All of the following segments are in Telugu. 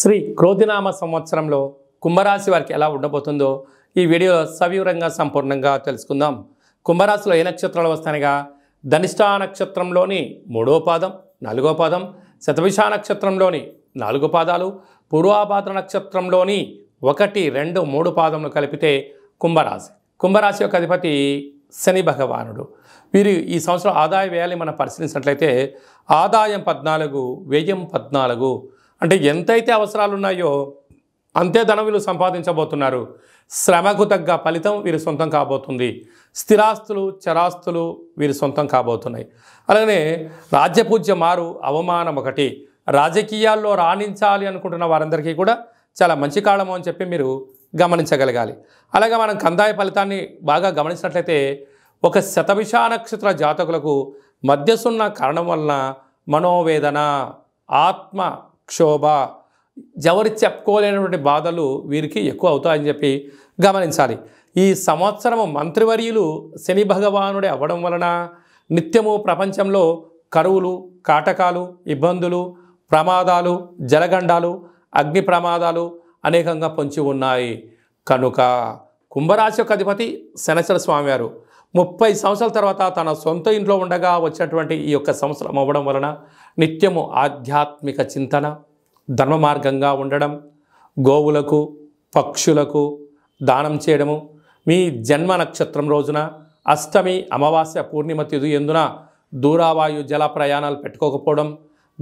శ్రీ క్రోతినామ సంవత్సరంలో కుంభరాశి వారికి ఎలా ఉండబోతుందో ఈ వీడియోలో సవివరంగా సంపూర్ణంగా తెలుసుకుందాం కుంభరాశిలో ఏ నక్షత్రాలు వస్తాయనగా ధనిష్టా నక్షత్రంలోని మూడో పాదం నాలుగో పాదం శతభిష నక్షత్రంలోని నాలుగు పాదాలు పూర్వాభాద్ర నక్షత్రంలోని ఒకటి రెండు మూడు పాదములు కలిపితే కుంభరాశి కుంభరాశి యొక్క అధిపతి శని భగవానుడు వీరు ఈ సంవత్సరం ఆదాయ వ్యయాల్ని మనం పరిశీలించినట్లయితే ఆదాయం పద్నాలుగు వ్యయం పద్నాలుగు అంటే ఎంతైతే అవసరాలు ఉన్నాయో అంతే ధనం వీళ్ళు సంపాదించబోతున్నారు శ్రమకు తగ్గ ఫలితం వీరి సొంతం కాబోతుంది స్థిరాస్తులు చరాస్తులు వీరి సొంతం కాబోతున్నాయి అలాగే రాజ్యపూజ్య మారు అవమానం ఒకటి రాజకీయాల్లో రాణించాలి అనుకుంటున్న వారందరికీ కూడా చాలా మంచి కాలము అని చెప్పి మీరు గమనించగలగాలి అలాగే మనం కందాయ ఫలితాన్ని బాగా గమనించినట్లయితే ఒక శతభిష నక్షత్ర జాతకులకు మధ్యసున్న కారణం వలన మనోవేదన ఆత్మ క్షోభ ఎవరు చెప్పుకోలేనటువంటి బాధలు వీరికి ఎక్కువ అవుతాయని చెప్పి గమనించాలి ఈ సంవత్సరము మంత్రివర్యులు శని భగవానుడే అవ్వడం వలన నిత్యము ప్రపంచంలో కరువులు కాటకాలు ఇబ్బందులు ప్రమాదాలు జలగండాలు అగ్ని ప్రమాదాలు అనేకంగా పొంచి ఉన్నాయి కనుక కుంభరాశి యొక్క అధిపతి శనచర స్వామివారు ముప్పై సంవత్సరాల తర్వాత తన సొంత ఇంట్లో ఉండగా వచ్చినటువంటి ఈ యొక్క సంవత్సరం అవ్వడం వలన నిత్యము ఆధ్యాత్మిక చింతన ధర్మ మార్గంగా ఉండడం గోవులకు పక్షులకు దానం చేయడము మీ జన్మ నక్షత్రం రోజున అష్టమి అమావాస్య పూర్ణిమ తిథి ఎందున దూరావాయు జల ప్రయాణాలు పెట్టుకోకపోవడం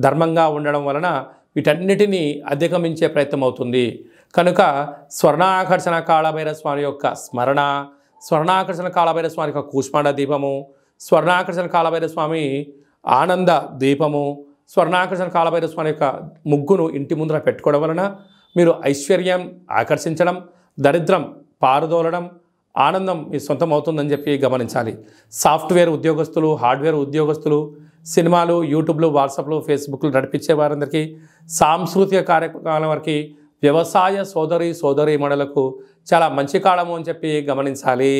ధర్మంగా ఉండడం వలన వీటన్నిటినీ అధిగమించే ప్రయత్నం అవుతుంది కనుక స్వర్ణాకర్షణ కాళభైర స్వామి యొక్క స్మరణ స్వర్ణాకర్షణ కాలభైర యొక్క కూష్మాండ దీపము స్వర్ణాకర్షణ కాలభైర స్వామి ఆనంద దీపము స్వర్ణాకర్షణ కాలభైర స్వామి యొక్క ముగ్గును ఇంటి ముందర పెట్టుకోవడం వలన మీరు ఐశ్వర్యం ఆకర్షించడం దరిద్రం పారుదోలడం ఆనందం మీ సొంతం అవుతుందని చెప్పి గమనించాలి సాఫ్ట్వేర్ ఉద్యోగస్తులు హార్డ్వేర్ ఉద్యోగస్తులు సినిమాలు యూట్యూబ్లు వాట్సాప్లు ఫేస్బుక్లు నడిపించే వారందరికీ సాంస్కృతిక కార్యక్రమాల వారికి వ్యవసాయ సోదరి మణులకు చాలా మంచి కాలము అని చెప్పి గమనించాలి